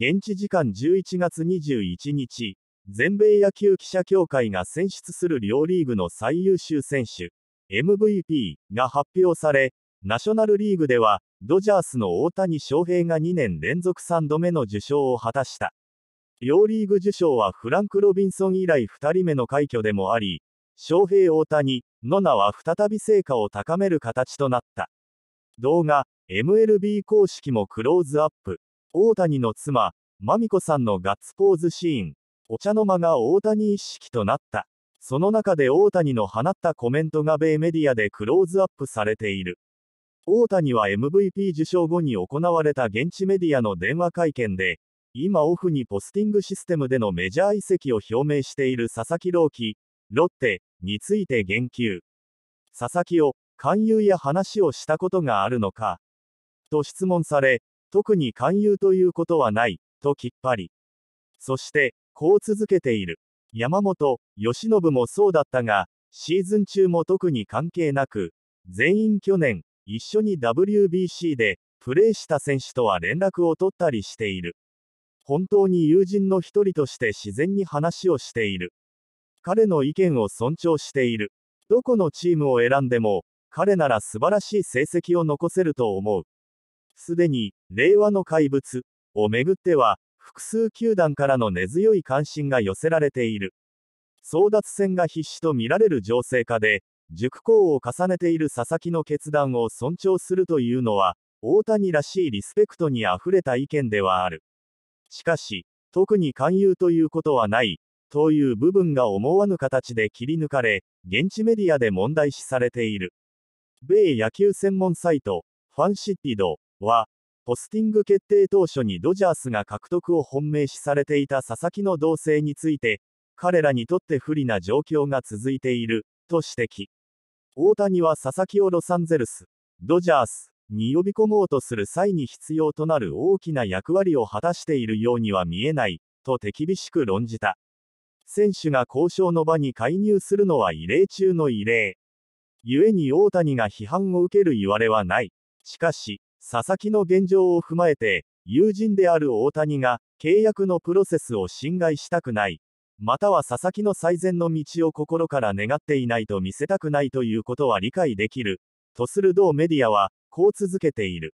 現地時間11月21日、全米野球記者協会が選出する両リーグの最優秀選手、MVP が発表され、ナショナルリーグでは、ドジャースの大谷翔平が2年連続3度目の受賞を果たした。両リーグ受賞はフランク・ロビンソン以来2人目の快挙でもあり、翔平大谷、野名は再び成果を高める形となった。動画、MLB 公式もクローズアップ。大谷の妻、マミコさんのガッツポーズシーン、お茶の間が大谷一式となった。その中で大谷の放ったコメントが米メディアでクローズアップされている。大谷は MVP 受賞後に行われた現地メディアの電話会見で、今オフにポスティングシステムでのメジャー移籍を表明している佐々木朗希、ロッテについて言及。佐々木を勧誘や話をしたことがあるのかと質問され、特に勧誘ということはない、ときっぱり。そして、こう続けている。山本、由伸もそうだったが、シーズン中も特に関係なく、全員去年、一緒に WBC で、プレーした選手とは連絡を取ったりしている。本当に友人の一人として自然に話をしている。彼の意見を尊重している。どこのチームを選んでも、彼なら素晴らしい成績を残せると思う。すでに、令和の怪物をめぐっては、複数球団からの根強い関心が寄せられている。争奪戦が必至とみられる情勢下で、熟考を重ねている佐々木の決断を尊重するというのは、大谷らしいリスペクトにあふれた意見ではある。しかし、特に勧誘ということはない、という部分が思わぬ形で切り抜かれ、現地メディアで問題視されている。米野球専門サイト、ファンシッィドは、ポスティング決定当初にドジャースが獲得を本命視されていた佐々木の動静について、彼らにとって不利な状況が続いている、と指摘。大谷は佐々木をロサンゼルス、ドジャースに呼び込もうとする際に必要となる大きな役割を果たしているようには見えない、と手厳しく論じた。選手が交渉の場に介入するのは異例中の異例。故に大谷が批判を受けるいわれはない。しかし、佐々木の現状を踏まえて、友人である大谷が、契約のプロセスを侵害したくない、または佐々木の最善の道を心から願っていないと見せたくないということは理解できる、とする同メディアは、こう続けている。